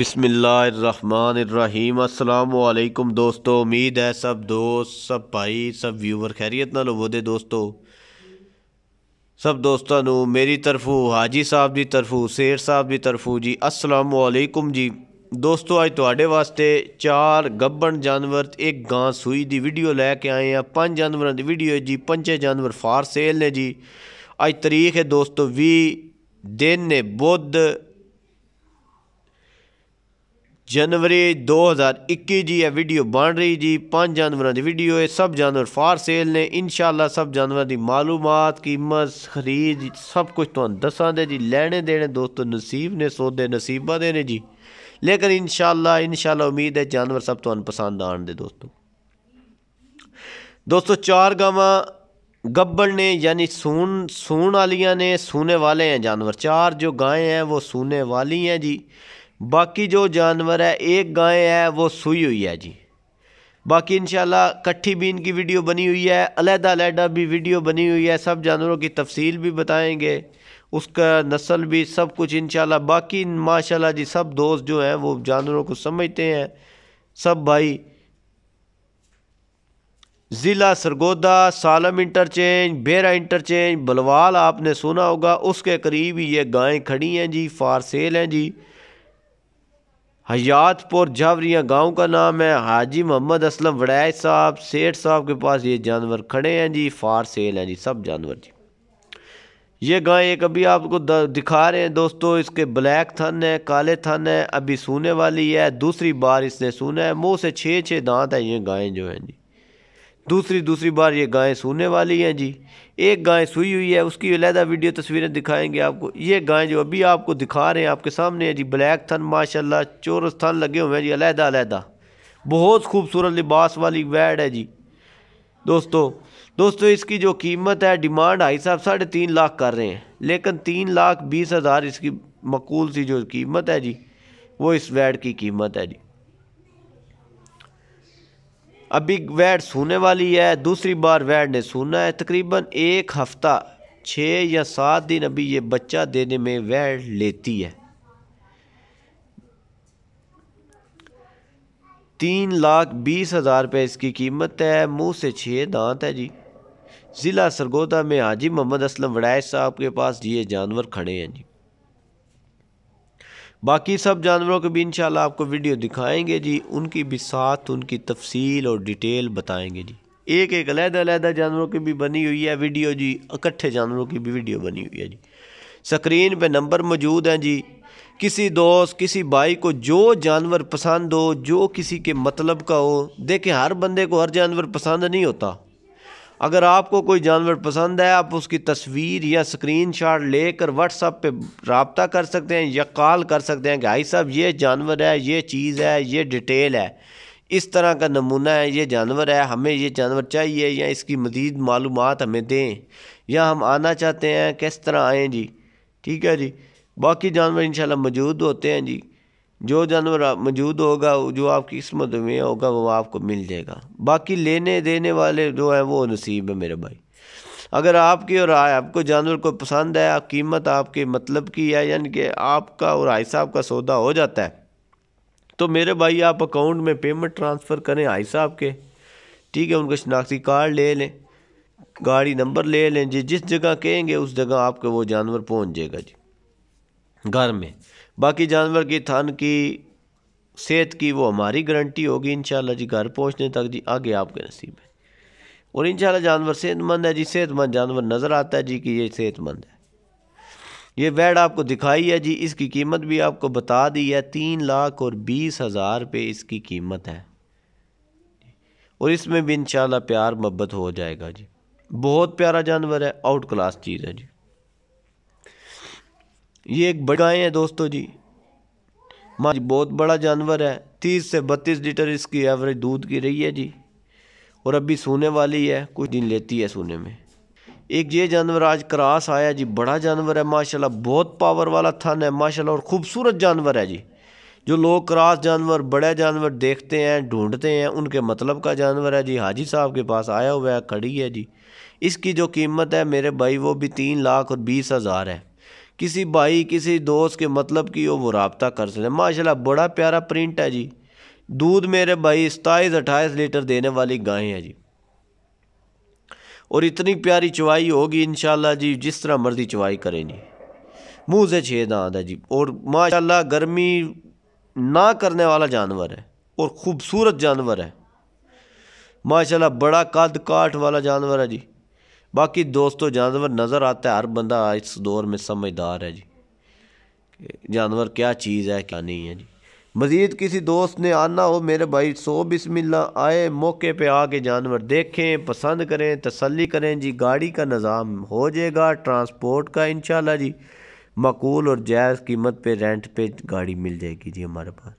ਬਿਸਮillahirrahmanirrahim अस्सलाम वालेकुम दोस्तों उम्मीद है सब दोस्त सब ਭਾਈ ਸਭ ਵਿਊਵਰ ਖੈਰੀਅਤ ਨਾਲ ਹੋਵੋਦੇ ਦੋਸਤੋ ਸਭ ਦੋਸਤਾਂ ਨੂੰ ਮੇਰੀ ਤਰਫੋਂ ਹਾਜੀ ਸਾਹਿਬ ਦੀ ਤਰਫੋਂ ਸੇਠ ਸਾਹਿਬ ਦੀ ਤਰਫੋਂ ਜੀ अस्सलाम वालेकुम ਜੀ ਦੋਸਤੋ ਅੱਜ ਤੁਹਾਡੇ ਵਾਸਤੇ ਚਾਰ ਗੱਬਣ ਜਾਨਵਰ ਤੇ ਇੱਕ ਗਾਂ ਸੂਈ ਦੀ ਵੀਡੀਓ ਲੈ ਕੇ ਆਏ ਆ ਪੰਜ ਜਾਨਵਰਾਂ ਦੀ ਵੀਡੀਓ ਹੈ ਜੀ ਪੰਜੇ ਜਾਨਵਰ ਫਾਰ ਸੇਲ ਨੇ ਜੀ ਅੱਜ ਤਾਰੀਖ ਹੈ ਦੋਸਤੋ 20 ਦਿਨ ਨੇ ਬੁੱਧ जनवरी दो हज़ार इक्की जी यह वीडियो बन रही जी पाँच जानवर की वीडियो है सब जानवर फार सेल ने इन शाला सब जानवर की मालूम कीमत खरीद सब कुछ तुम दसा दे जी लैने देने दोस्तों नसीब ने सौदे नसीबा देने जी लेकिन इन शाला इन शाला उम्मीद है जानवर सब तुम पसंद आन दे दोस्तों दोस्तों चार गाव गब्बर ने यानी सून सून वालिया ने सूने वाले हैं जानवर चार जो गायें हैं वो सूने वाली हैं जी बाकी जो जानवर है एक गाय है वो सूई हुई है जी बाकी इंशाल्लाह कट्ठी बीन की वीडियो बनी हुई है अलहदा अलहदा भी वीडियो बनी हुई है सब जानवरों की तफसील भी बताएंगे उसका नस्ल भी सब कुछ इंशाल्लाह बाकी माशाल्लाह जी सब दोस्त जो हैं वो जानवरों को समझते हैं सब भाई ज़िला सरगोदा सालम इंटरचेंज बेरा इंटरचेंज बलवाल आपने सुना होगा उसके करीब ये गायें खड़ी हैं जी फार सेल हैं जी हयातपुर जावरिया गांव का नाम है हाजी मोहम्मद असलम वड़ैज साहब सेठ साहब के पास ये जानवर खड़े हैं जी फार सेल हैं जी सब जानवर जी ये गाय एक अभी आपको दिखा रहे हैं दोस्तों इसके ब्लैक थन है काले थन है अभी सूने वाली है दूसरी बार इसने सूना है मुँह से छः छः दांत हैं ये गायें जो हैं जी दूसरी दूसरी बार ये गायें सूने वाली हैं जी एक गाय सुई हुई है उसकी अलहदा वीडियो तस्वीरें दिखाएंगे आपको ये गाय जो अभी आपको दिखा रहे हैं आपके सामने है जी ब्लैक थन माशाल्लाह चोरस थन लगे हुए हैं जी अलहदा अलहदा बहुत खूबसूरत लिबास वाली वैड है जी दोस्तों दोस्तों इसकी जो कीमत है डिमांड हाई साहब साढ़े तीन लाख कर रहे हैं लेकिन तीन लाख बीस हज़ार इसकी मकूल सी जो कीमत है जी वो इस वैड की कीमत है जी अभी वैट सूने वाली है दूसरी बार वैट ने सूना है तकरीबन एक हफ़्ता छः या सात दिन अभी ये बच्चा देने में वैट लेती है तीन लाख बीस हज़ार रुपये इसकी कीमत है मुंह से छः दांत है जी ज़िला सरगोदा में हाजी मोहम्मद असलम वड़ैश साहब के पास ये जानवर खड़े हैं जी बाकी सब जानवरों के भी शाला आपको वीडियो दिखाएंगे जी उनकी भी साथ उनकी तफसील और डिटेल बताएंगे जी एक एक अलहदादा जानवरों की भी बनी हुई है वीडियो जी इकट्ठे जानवरों की भी वीडियो बनी हुई है जी स्क्रीन पे नंबर मौजूद हैं जी किसी दोस्त किसी भाई को जो जानवर पसंद हो जो किसी के मतलब का हो देखें हर बंदे को हर जानवर पसंद नहीं होता अगर आपको कोई जानवर पसंद है आप उसकी तस्वीर या स्क्रीन शॉट लेकर व्हाट्सअप पे रबता कर सकते हैं या कॉल कर सकते हैं कि भाई साहब ये जानवर है ये चीज़ है ये डिटेल है इस तरह का नमूना है ये जानवर है हमें ये जानवर चाहिए या इसकी मज़ीद मालूम हमें दें या हम आना चाहते हैं किस तरह आएँ जी ठीक है जी बाकी जानवर इन मौजूद होते हैं जी जो जानवर मौजूद होगा जो आपकी किस्मत में होगा वो आपको मिल जाएगा बाकी लेने देने वाले जो हैं वो नसीब है मेरे भाई अगर आपकी और आय आपको जानवर को पसंद है आप कीमत आपके मतलब की है यानी कि आपका और आय साहब का सौदा हो जाता है तो मेरे भाई आप अकाउंट में पेमेंट ट्रांसफ़र करें आय साहब के ठीक है उनका शनाख्ती कार्ड ले लें गाड़ी नंबर ले लें जी जिस जगह कहेंगे उस जगह आपके वो जानवर पहुँच जाएगा जी घर में बाकी जानवर की थान की सेहत की वो हमारी गारंटी होगी इन जी घर पहुँचने तक जी आगे आपके नसीब है और इन जानवर सेहतमंद है जी सेहतमंद जानवर नज़र आता है जी कि ये सेहतमंद है ये बेड आपको दिखाई है जी इसकी कीमत भी आपको बता दी है तीन लाख और बीस हज़ार रुपये इसकी कीमत है और इसमें भी इन प्यार मोहब्बत हो जाएगा जी बहुत प्यारा जानवर है आउट क्लास चीज़ है जी ये एक बड़ा है दोस्तों जी माँ जी बहुत बड़ा जानवर है तीस से बत्तीस लीटर इसकी एवरेज दूध की रही है जी और अभी सोने वाली है कुछ दिन लेती है सोने में एक ये जानवर आज क्रास आया जी बड़ा जानवर है माशाल्लाह बहुत पावर वाला थन है माशाल्लाह और ख़ूबसूरत जानवर है जी जो लोग क्रास जानवर बड़े जानवर देखते हैं ढूंढते हैं उनके मतलब का जानवर है जी हाजी साहब के पास आया हुआ है खड़ी है जी इसकी जो कीमत है मेरे भाई वो भी तीन लाख और बीस हज़ार है किसी भाई किसी दोस्त के मतलब कि वो रबता कर सकते माशाल्लाह बड़ा प्यारा प्रिंट है जी दूध मेरे भाई सताईस अट्ठाईस लीटर देने वाली गायें हैं जी और इतनी प्यारी चवाई होगी इन जी जिस तरह मर्जी चवाई करें जी मुँह से छेद दाँत है जी और माशाला गर्मी ना करने वाला जानवर है और ख़ूबसूरत जानवर है माशाल्लाह बड़ा कद काठ वाला जानवर है जी बाकी दोस्तों जानवर नज़र आता है हर बंदा इस दौर में समझदार है जी जानवर क्या चीज़ है क्या नहीं है जी मज़ीद किसी दोस्त ने आना हो मेरे भाई सो बिस्मिल्ला आए मौके पे आके जानवर देखें पसंद करें तसल्ली करें जी गाड़ी का निज़ाम हो जाएगा ट्रांसपोर्ट का इन जी मकूल और जायज़ कीमत पे रेंट पे गाड़ी मिल जाएगी जी हमारे पास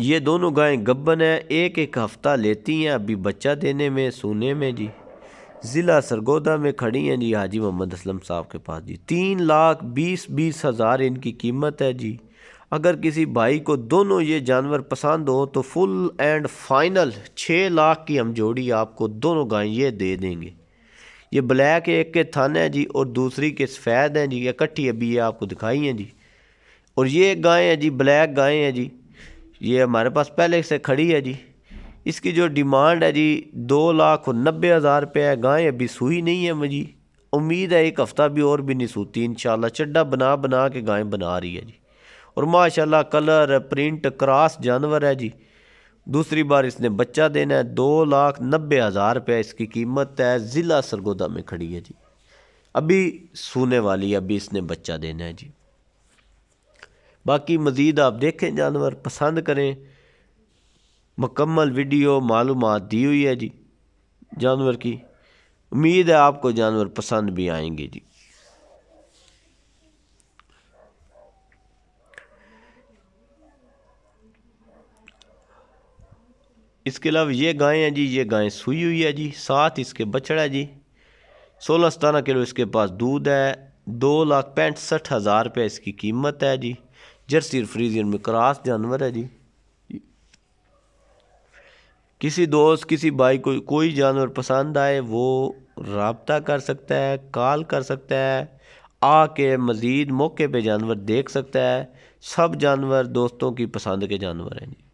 ये दोनों गायें गब्बन है एक एक हफ़्ता लेती हैं अभी बच्चा देने में सोने में जी ज़िला सरगोदा में खड़ी हैं जी हाजी मोहम्मद असलम साहब के पास जी तीन लाख बीस बीस हज़ार इनकी कीमत है जी अगर किसी भाई को दोनों ये जानवर पसंद हो तो फुल एंड फाइनल छः लाख की हम जोड़ी आपको दोनों गायें ये दे देंगे ये ब्लैक एक के थन है जी और दूसरी के सफ़ेद हैं जी इकट्ठी अभी ये आपको दिखाई हैं जी और ये गायें हैं जी ब्लैक गायें हैं जी ये हमारे पास पहले से खड़ी है जी इसकी जो डिमांड है जी दो लाख और नब्बे हज़ार रुपये है गाय अभी सूई नहीं है मुझे उम्मीद है एक हफ़्ता भी और भी नहीं सूती इन चड्डा बना बना के गाय बना रही है जी और माशाल्लाह कलर प्रिंट क्रॉस जानवर है जी दूसरी बार इसने बच्चा देना है दो लाख नब्बे हज़ार रुपया इसकी कीमत है ज़िला सरगोदा में खड़ी है जी अभी सूने वाली अभी इसने बच्चा देना है जी बाकी मज़ीद आप देखें जानवर पसंद करें मकम्मल वीडियो मालूम दी हुई है जी जानवर की उम्मीद है आपको जानवर पसंद भी आएंगे जी इसके अलावा ये गायें हैं जी ये गायें सूई हुई है जी साथ इसके बछड़ा है जी सोलह सतारह किलो इसके पास दूध है दो लाख पैंसठ हज़ार रुपये इसकी कीमत है जी जर्सी फ्रीजियन में क्रास जानवर है जी किसी दोस्त किसी भाई को कोई जानवर पसंद आए वो रबता कर सकता है कॉल कर सकता है आके मज़ीद मौके पे जानवर देख सकता है सब जानवर दोस्तों की पसंद के जानवर हैं जी